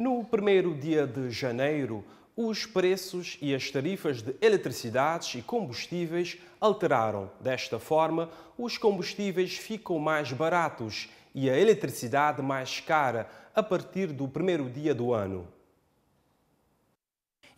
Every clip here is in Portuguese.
No primeiro dia de janeiro, os preços e as tarifas de eletricidades e combustíveis alteraram. Desta forma, os combustíveis ficam mais baratos e a eletricidade mais cara a partir do primeiro dia do ano.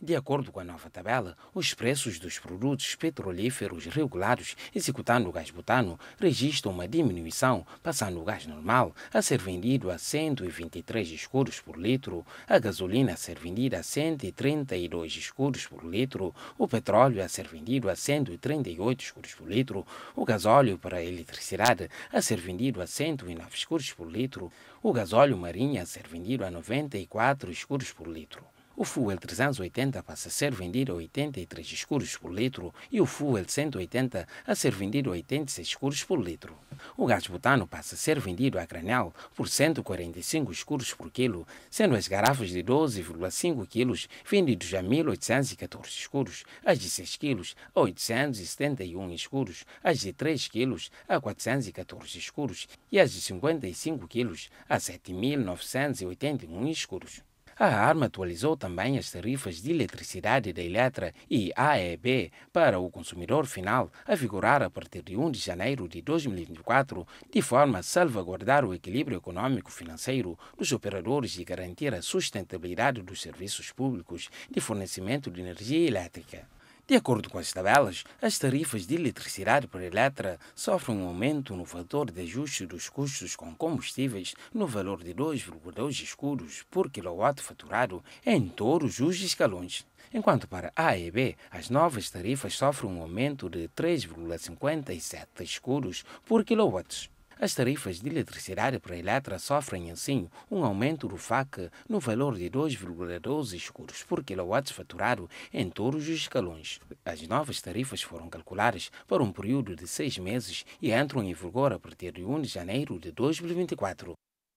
De acordo com a nova tabela, os preços dos produtos petrolíferos regulados executando o gás butano registram uma diminuição, passando o gás normal a ser vendido a 123 escuros por litro, a gasolina a ser vendida a 132 escuros por litro, o petróleo a ser vendido a 138 escuros por litro, o gasóleo para a eletricidade a ser vendido a 109 escuros por litro, o gasóleo marinho a ser vendido a 94 escuros por litro. O fuel 380 passa a ser vendido a 83 escuros por litro e o fuel 180 a ser vendido a 86 escuros por litro. O gás butano passa a ser vendido a granel por 145 escuros por quilo, sendo as garrafas de 12,5 quilos vendidos a 1.814 escuros, as de 6 quilos a 871 escuros, as de 3 quilos a 414 escuros e as de 55 quilos a 7.981 escuros. A ARMA atualizou também as tarifas de eletricidade da Eletra e AEB para o consumidor final a vigorar a partir de 1 de janeiro de 2024, de forma a salvaguardar o equilíbrio econômico-financeiro dos operadores e garantir a sustentabilidade dos serviços públicos de fornecimento de energia elétrica. De acordo com as tabelas, as tarifas de eletricidade por Eletra sofrem um aumento no fator de ajuste dos custos com combustíveis no valor de 2,2 escuros por quilowatt faturado em todos os escalões. Enquanto para A e B, as novas tarifas sofrem um aumento de 3,57 escuros por quilowatts. As tarifas de eletricidade para Eletra sofrem, assim, um aumento do FAC no valor de 2,12 escuros por quilowatts faturado em todos os escalões. As novas tarifas foram calculadas para um período de seis meses e entram em vigor a partir de 1 de janeiro de 2024.